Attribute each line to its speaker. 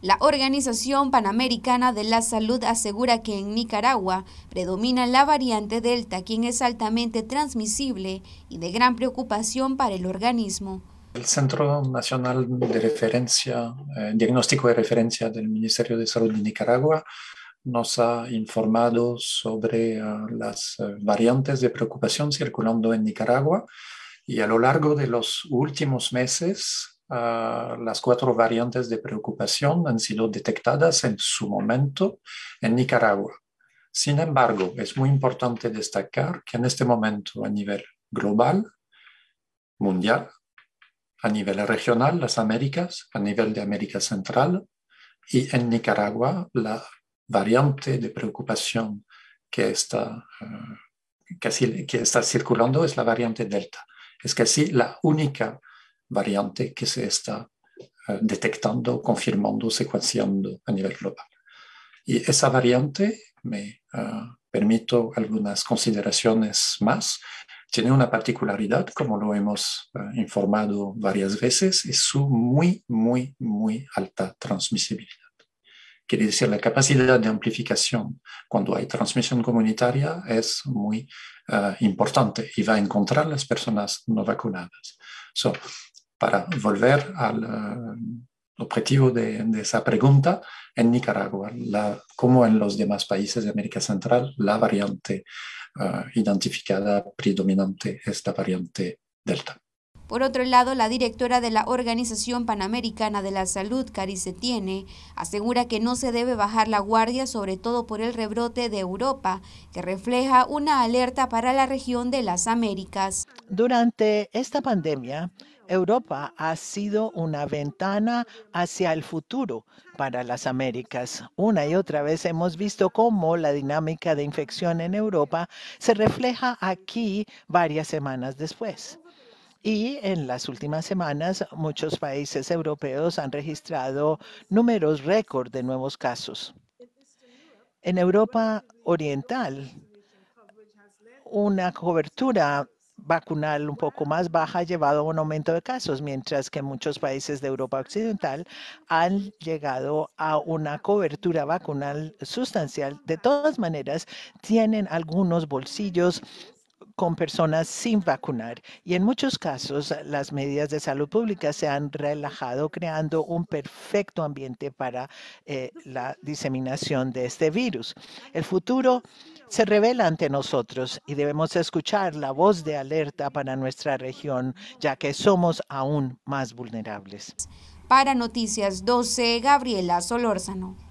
Speaker 1: La Organización Panamericana de la Salud asegura que en Nicaragua predomina la variante Delta, quien es altamente transmisible y de gran preocupación para el organismo.
Speaker 2: El Centro Nacional de Referencia, eh, Diagnóstico de Referencia del Ministerio de Salud de Nicaragua, nos ha informado sobre eh, las eh, variantes de preocupación circulando en Nicaragua y a lo largo de los últimos meses Ah, las cuatro variantes de preocupación han sido detectadas en su momento en Nicaragua. Sin embargo, es muy importante destacar que en este momento a nivel global, mundial, a nivel regional, las Américas, a nivel de América Central y en Nicaragua, la variante de preocupación que está, ah, que está circulando es la variante Delta. Es casi la única variante que se está eh, detectando, confirmando, secuenciando a nivel global. Y esa variante, me eh, permito algunas consideraciones más, tiene una particularidad, como lo hemos eh, informado varias veces, es su muy, muy, muy alta transmisibilidad. Quiere decir, la capacidad de amplificación cuando hay transmisión comunitaria es muy importante y va a encontrar las personas no vacunadas para volver al eh, objetivo de, esa pregunta en Nicaragua, como en los demás países de América Central, la variante eh, identificada predominante es la variante Delta.
Speaker 1: Por otro lado, la directora de la Organización Panamericana de la Salud, Cari Tiene, asegura que no se debe bajar la guardia, sobre todo por el rebrote de Europa, que refleja una alerta para la región de las Américas.
Speaker 3: Durante esta pandemia, Europa ha sido una ventana hacia el futuro para las Américas. Una y otra vez hemos visto cómo la dinámica de infección en Europa se refleja aquí varias semanas después. Y en las últimas semanas, muchos países europeos han registrado números récord de nuevos casos. En Europa Oriental, una cobertura vacunal un poco más baja ha llevado a un aumento de casos, mientras que muchos países de Europa Occidental han llegado a una cobertura vacunal sustancial. De todas maneras, tienen algunos bolsillos con personas sin vacunar y en muchos casos las medidas de salud pública se han relajado creando un perfecto ambiente para eh, la diseminación de este virus. El futuro se revela ante nosotros y debemos escuchar la voz de alerta para nuestra región, ya que somos aún más vulnerables.
Speaker 1: Para Noticias 12, Gabriela Solórzano.